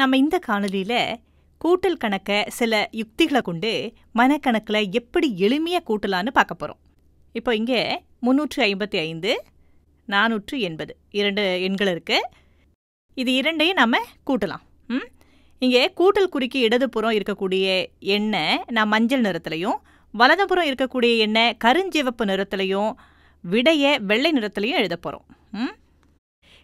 நம்ம இந்த காணொலியில் கூட்டல் கணக்கை சில யுக்திகளை கொண்டு மனக்கணக்கில் எப்படி எளிமையாக கூட்டலான்னு பார்க்க போகிறோம் இப்போ இங்கே முந்நூற்று ஐம்பத்தி ஐந்து நானூற்று எண்பது இரண்டு எண்கள் இருக்குது இது இரண்டையும் நம்ம கூட்டலாம் ம் இங்கே கூட்டல் குறிக்கு இடதுபுறம் இருக்கக்கூடிய எண்ணெய் நான் மஞ்சள் நிறத்துலையும் வலதுபுறம் இருக்கக்கூடிய எண்ணெய் கருஞ்சிவப்பு நிறத்துலையும் விடைய வெள்ளை நிறத்துலையும் எழுத போகிறோம் ம்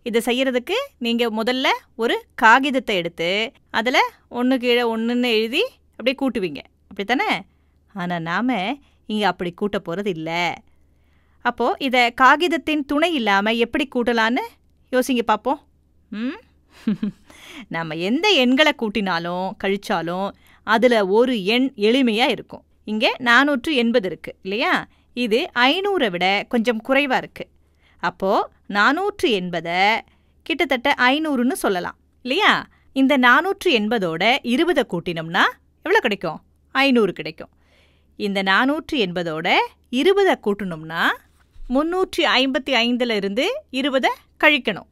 இதை செய்கிறதுக்கு நீங்கள் முதல்ல ஒரு காகிதத்தை எடுத்து அதில் ஒன்று கீழே ஒன்றுன்னு எழுதி அப்படியே கூட்டுவீங்க அப்படி தானே ஆனால் நாம் இங்கே அப்படி கூட்ட போகிறது இல்லை அப்போது இதை காகிதத்தின் துணை இல்லாமல் எப்படி கூட்டலான்னு யோசிங்க பார்ப்போம் ம் நம்ம எந்த எண்களை கூட்டினாலும் கழித்தாலும் அதில் ஒரு எண் எளிமையாக இருக்கும் இங்கே நானூற்று எண்பது இருக்குது இல்லையா இது ஐநூறை விட கொஞ்சம் குறைவாக இருக்குது அப்போது நானூற்று எண்பதை கிட்டத்தட்ட ஐநூறுன்னு சொல்லலாம் இல்லையா இந்த நானூற்று எண்பதோட இருபதை கூட்டினோம்னா எவ்வளோ கிடைக்கும் ஐநூறு கிடைக்கும் இந்த நானூற்று எண்பதோட இருபதை கூட்டணும்னா முந்நூற்றி ஐம்பத்தி ஐந்தில் இருந்து இருபதை கழிக்கணும்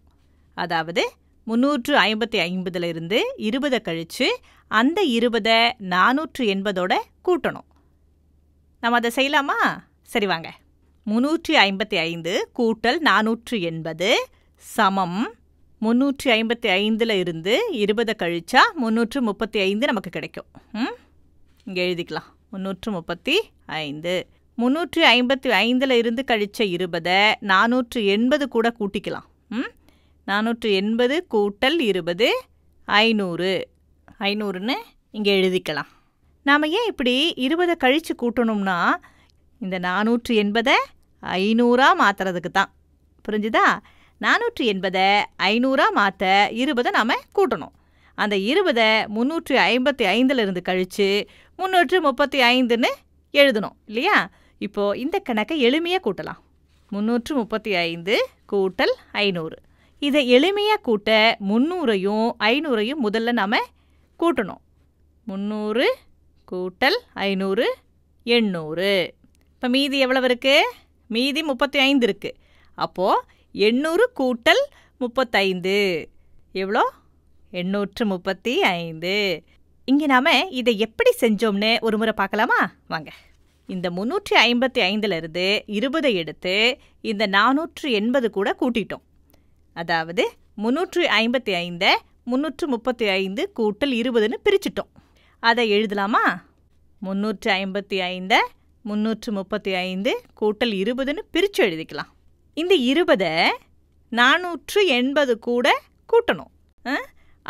அதாவது முந்நூற்று ஐம்பத்தி ஐம்பதுல இருந்து இருபதை கழித்து அந்த இருபதை நானூற்று எண்பதோட கூட்டணும் நம்ம அதை செய்யலாமா சரி வாங்க முன்னூற்றி ஐம்பத்தி ஐந்து கூட்டல் நானூற்று எண்பது சமம் முன்னூற்றி ஐம்பத்தி ஐந்தில் இருந்து இருபதை கழிச்சா முந்நூற்று முப்பத்தி ஐந்து நமக்கு கிடைக்கும் ம் இங்கே எழுதிக்கலாம் முந்நூற்று முப்பத்தி ஐந்து முந்நூற்றி ஐம்பத்தி ஐந்தில் இருந்து கழித்த இருபதை நானூற்று எண்பது கூட கூட்டிக்கலாம் ம் நானூற்று எண்பது கூட்டல் இருபது ஐநூறு ஐநூறுன்னு இங்கே எழுதிக்கலாம் நாம் ஏன் இப்படி இருபதை கழித்து கூட்டணும்னா இந்த நானூற்று எண்பதை ஐநூறாக மாற்றுறதுக்கு தான் புரிஞ்சுதா நானூற்றி எண்பதை ஐநூறாக மாற்ற இருபதை நாம் கூட்டணும் அந்த இருபதை முந்நூற்றி ஐம்பத்தி ஐந்துலேருந்து கழித்து முந்நூற்று முப்பத்தி ஐந்துன்னு எழுதணும் இல்லையா இப்போது இந்த கணக்கை எளிமையாக கூட்டலாம் முந்நூற்று முப்பத்தி ஐந்து கூட்டல் ஐநூறு இதை எளிமையாக கூட்ட முந்நூறையும் ஐநூறையும் முதல்ல நாம் கூட்டணும் முந்நூறு கூட்டல் ஐநூறு எண்ணூறு இப்போ மீதி எவ்வளவு இருக்குது மீதி முப்பத்தி ஐந்து இருக்குது அப்போது எண்ணூறு கூட்டல் முப்பத்தைந்து எவ்வளோ எண்ணூற்று முப்பத்தி ஐந்து இங்கே நாம் இதை எப்படி செஞ்சோம்னு ஒரு முறை பார்க்கலாமா வாங்க இந்த முந்நூற்றி ஐம்பத்தி ஐந்துலேருந்து இருபதை எடுத்து இந்த நானூற்று எண்பது கூட கூட்டிட்டோம் அதாவது முந்நூற்றி ஐம்பத்தி ஐந்தை முந்நூற்று முப்பத்தி ஐந்து கூட்டல் இருபதுன்னு பிரிச்சிட்டோம் அதை எழுதலாமா முந்நூற்றி ஐம்பத்தி ஐந்தை முந்நூற்று முப்பத்தி ஐந்து கூட்டல் இருபதுன்னு பிரித்து எழுதிக்கலாம் இந்த இருபதை நானூற்று எண்பது கூட கூட்டணும்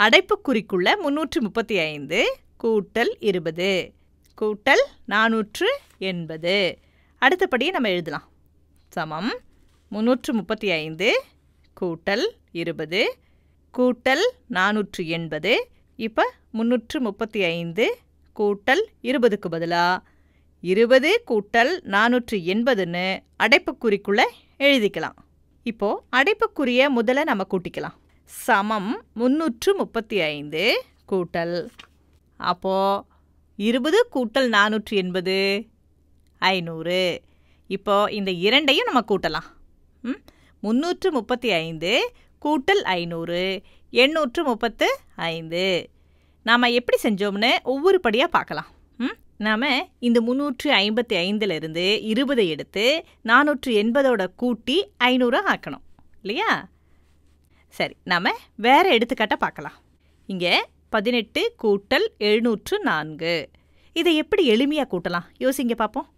அடைப்புக்குறிக்குள்ளே முந்நூற்று முப்பத்தி ஐந்து கூட்டல் இருபது கூட்டல் நானூற்று எண்பது அடுத்தபடியே நம்ம எழுதலாம் சமம் முந்நூற்று முப்பத்தி ஐந்து கூட்டல் இருபது கூட்டல் நானூற்று எண்பது இப்போ முந்நூற்று முப்பத்தி ஐந்து கூட்டல் இருபதுக்கு பதிலாக இருபது கூட்டல் நானூற்று எண்பதுன்னு அடைப்புக்குறிக்குள்ளே எழுதிக்கலாம் இப்போது அடைப்புக்குரிய முதல நம்ம கூட்டிக்கலாம் சமம் முந்நூற்று முப்பத்தி ஐந்து கூட்டல் அப்போது இருபது கூட்டல் நானூற்று எண்பது ஐநூறு இப்போது இந்த இரண்டையும் நம்ம கூட்டலாம் முந்நூற்று முப்பத்தி ஐந்து கூட்டல் ஐநூறு எண்ணூற்று முப்பத்து ஐந்து நாம் எப்படி செஞ்சோம்னு ஒவ்வொரு படியாக பார்க்கலாம் ம் நாம் இந்த முந்நூற்று ஐம்பத்தி ஐந்துலேருந்து இருபதை எடுத்து நானூற்று எண்பதோட கூட்டி ஐநூறு ஆக்கணும் இல்லையா சரி நாம் வேறு எடுத்துக்காட்டை பார்க்கலாம் இங்கே பதினெட்டு கூட்டல் எழுநூற்று நான்கு இதை எப்படி எளிமையாக கூட்டலாம் யோசிங்க பார்ப்போம்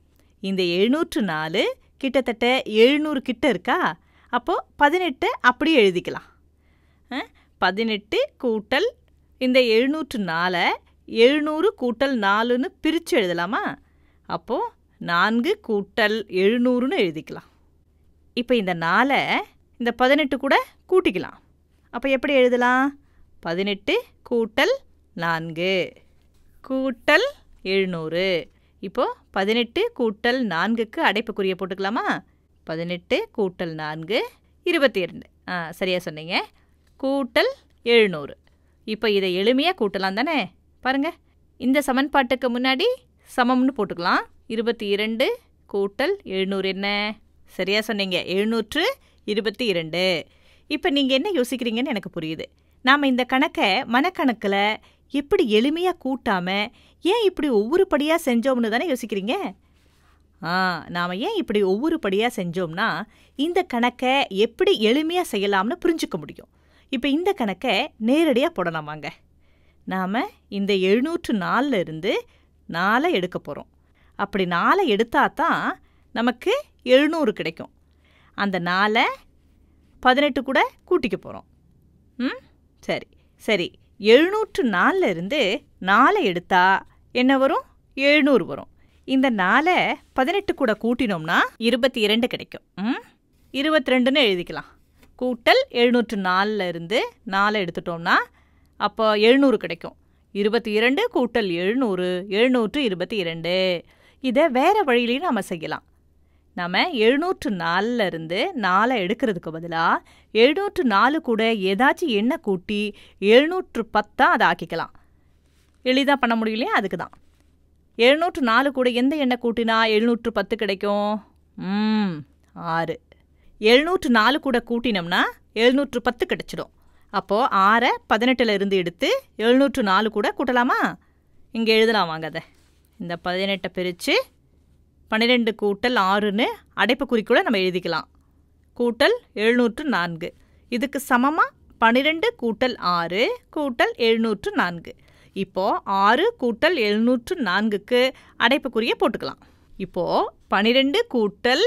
இந்த எழுநூற்று நாலு கிட்டத்தட்ட எழுநூறு கிட்ட இருக்கா அப்போது பதினெட்டு அப்படியே எழுதிக்கலாம் பதினெட்டு கூட்டல் இந்த எழுநூற்று நாலை எழுநூறு கூட்டல் நாலுன்னு பிரித்து எழுதலாமா அப்போது நான்கு கூட்டல் எழுநூறுன்னு எழுதிக்கலாம் இப்போ இந்த நாளை இந்த பதினெட்டு கூட கூட்டிக்கலாம் அப்போ எப்படி எழுதலாம் பதினெட்டு கூட்டல் நான்கு கூட்டல் எழுநூறு இப்போது பதினெட்டு கூட்டல் நான்குக்கு அடைப்புக்குரிய போட்டுக்கலாமா பதினெட்டு கூட்டல் நான்கு இருபத்தி இரண்டு ஆ சரியாக சொன்னீங்க கூட்டல் எழுநூறு இப்போ இதை எளிமையாக கூட்டலாம் தானே பாருங்க இந்த சமன்பாட்டுக்கு முன்னாடி சமம்னு போட்டுக்கலாம் இருபத்தி இரண்டு கூட்டல் எழுநூறு என்ன சரியாக சொன்னீங்க எழுநூற்று இருபத்தி இரண்டு இப்போ நீங்கள் என்ன யோசிக்கிறீங்கன்னு எனக்கு புரியுது நாம் இந்த கணக்கை மனக்கணக்கில் எப்படி எளிமையாக கூட்டாமல் ஏன் இப்படி ஒவ்வொரு படியாக செஞ்சோம்னு தானே யோசிக்கிறீங்க ஆ நாம் ஏன் இப்படி ஒவ்வொரு படியாக செஞ்சோம்னா இந்த கணக்கை எப்படி எளிமையாக செய்யலாம்னு புரிஞ்சுக்க முடியும் இப்போ இந்த கணக்கை நேரடியாக போடலாமாங்க நாம் இந்த எழுநூற்று நாலில் இருந்து நாளை எடுக்க போகிறோம் அப்படி நாளை எடுத்தால் தான் நமக்கு எழுநூறு கிடைக்கும் அந்த நாளை பதினெட்டு கூட கூட்டிக்க போகிறோம் ம் சரி சரி எழுநூற்று நாலில் இருந்து நாளை எடுத்தால் என்ன வரும் எழுநூறு வரும் இந்த நாளை பதினெட்டு கூட கூட்டினோம்னா இருபத்தி இரண்டு கிடைக்கும் ம் இருபத்தி ரெண்டுன்னு எழுதிக்கலாம் கூட்டல் எழுநூற்று நாலில் இருந்து நாளை எடுத்துட்டோம்னா அப்போ எழுநூறு கிடைக்கும் இருபத்தி இரண்டு கூட்டல் எழுநூறு எழுநூற்று இருபத்தி இரண்டு இதை வேறு வழியிலையும் நம்ம செய்யலாம் நம்ம எழுநூற்று நாலில் இருந்து நாலை எடுக்கிறதுக்கு பதிலாக எழுநூற்று நாலு கூட ஏதாச்சும் எண்ணெய் கூட்டி எழுநூற்று பத்தாக அதை ஆக்கிக்கலாம் எளிதாக பண்ண முடியலையே அதுக்கு தான் எழுநூற்று நாலு கூட எந்த எண்ணெய் கூட்டினா எழுநூற்று பத்து கிடைக்கும் ம் ஆறு எழுநூற்று நாலு கூட கூட்டினோம்னா எழுநூற்று பத்து கிடச்சிடும் அப்போது ஆறை பதினெட்டில் இருந்து எடுத்து எழுநூற்று நாலு கூட கூட்டலாமா இங்கே எழுதலாம் வாங்க அதை இந்த பதினெட்டை பிரித்து பன்னிரெண்டு கூட்டல் ஆறுன்னு அடைப்பு குறிக்கூட நம்ம எழுதிக்கலாம் கூட்டல் எழுநூற்று நான்கு இதுக்கு சமமாக பன்னிரெண்டு கூட்டல் ஆறு கூட்டல் எழுநூற்று நான்கு இப்போது ஆறு கூட்டல் எழுநூற்று நான்குக்கு அடைப்புக்குறிய போட்டுக்கலாம் இப்போது பன்னிரெண்டு கூட்டல்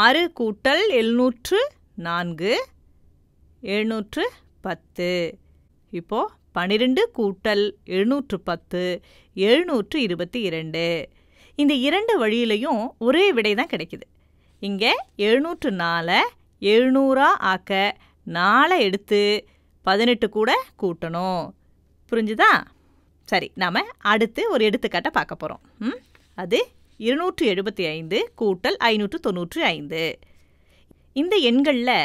ஆறு கூட்டல் எழுநூற்று நான்கு எழுநூற்று பத்து இப்போது பனிரெண்டு கூட்டல் எழுநூற்று பத்து எழுநூற்று இருபத்தி இரண்டு இந்த இரண்டு வழியிலையும் ஒரே விடை தான் கிடைக்குது இங்கே எழுநூற்று நாலை எழுநூறாக ஆக்க நாளை எடுத்து பதினெட்டு கூட கூட்டணும் புரிஞ்சுதா சரி நாம் அடுத்து ஒரு எடுத்துக்காட்டை பார்க்க போகிறோம் அது இருநூற்று எழுபத்தி ஐந்து கூட்டல் ஐநூற்று தொண்ணூற்றி ஐந்து இந்த எண்களில்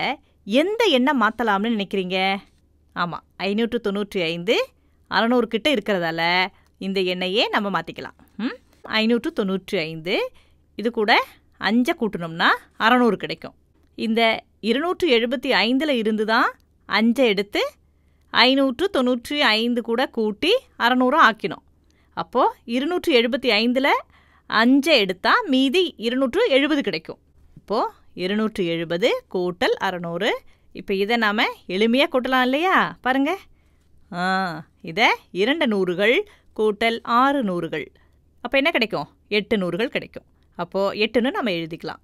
எந்த எண்ணெய் மாற்றலாம்னு நினைக்கிறீங்க ஆமாம் ஐநூற்று தொண்ணூற்றி ஐந்து அறநூறுக்கிட்ட இருக்கிறதால இந்த எண்ணையே நம்ம மாற்றிக்கலாம் ம் ஐநூற்று தொண்ணூற்றி ஐந்து இது கூட அஞ்சை கூட்டணும்னா அறநூறு கிடைக்கும் இந்த இருநூற்று எழுபத்தி ஐந்தில் இருந்து தான் அஞ்சை எடுத்து ஐநூற்று தொண்ணூற்றி ஐந்து கூட கூட்டி அறநூறு ஆக்கினோம் அப்போது இருநூற்று எழுபத்தி ஐந்தில் அஞ்சை எடுத்தால் மீதி இருநூற்று எழுபது கிடைக்கும் இப்போது இருநூற்று எழுபது கூட்டல் அறநூறு இப்போ இதை நாம் எளிமையாக கூட்டலாம் இல்லையா பாருங்கள் ஆ இதை இரண்டு நூறுகள் கூட்டல் ஆறு நூறுகள் அப்போ என்ன கிடைக்கும் எட்டு நூறுகள் கிடைக்கும் அப்போது எட்டுன்னு நம்ம எழுதிக்கலாம்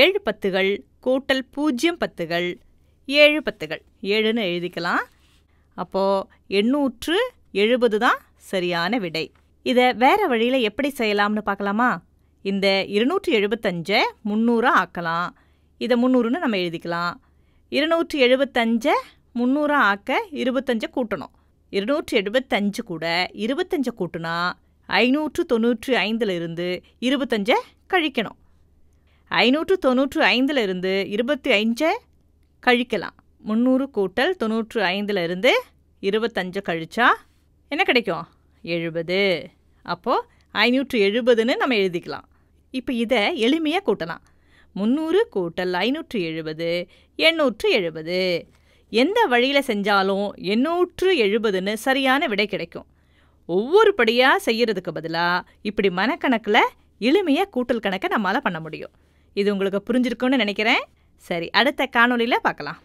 ஏழு பத்துகள் கூட்டல் பூஜ்ஜியம் பத்துகள் ஏழு பத்துகள் ஏழுன்னு எழுதிக்கலாம் அப்போது எண்ணூற்று எழுபது தான் சரியான விடை இதை வேறு வழியில் எப்படி செய்யலாம்னு பார்க்கலாமா இந்த இருநூற்றி எழுபத்தஞ்சை முந்நூறாக ஆக்கலாம் இதை முந்நூறுன்னு நம்ம எழுதிக்கலாம் இருநூற்றி எழுபத்தஞ்சை முந்நூறாக ஆக்க இருபத்தஞ்சை கூட்டணும் இருநூற்றி எழுபத்தஞ்சு கூட இருபத்தஞ்சை கூட்டினா ஐநூற்று தொண்ணூற்றி இருந்து இருபத்தஞ்சை கழிக்கணும் ஐநூற்று தொண்ணூற்று இருந்து இருபத்தி அஞ்சை கழிக்கலாம் முந்நூறு கூட்டல் தொண்ணூற்று இருந்து இருபத்தஞ்சு கழிச்சா என்ன கிடைக்கும் எழுபது அப்போது ஐநூற்று எழுபதுன்னு நம்ம எழுதிக்கலாம் இப்போ இதை எளிமையாக கூட்டலாம் முந்நூறு கூட்டல் ஐநூற்று எழுபது எண்ணூற்று எழுபது எந்த வழியில் செஞ்சாலும் எண்ணூற்று எழுபதுன்னு சரியான விடை கிடைக்கும் ஒவ்வொரு படியாக செய்கிறதுக்கு பதிலாக இப்படி மனக்கணக்கில் எளிமையாக கூட்டல் கணக்கை நம்மளால் பண்ண முடியும் இது உங்களுக்கு புரிஞ்சிருக்கும்னு நினைக்கிறேன் சரி அடுத்த காணொலியில் பார்க்கலாம்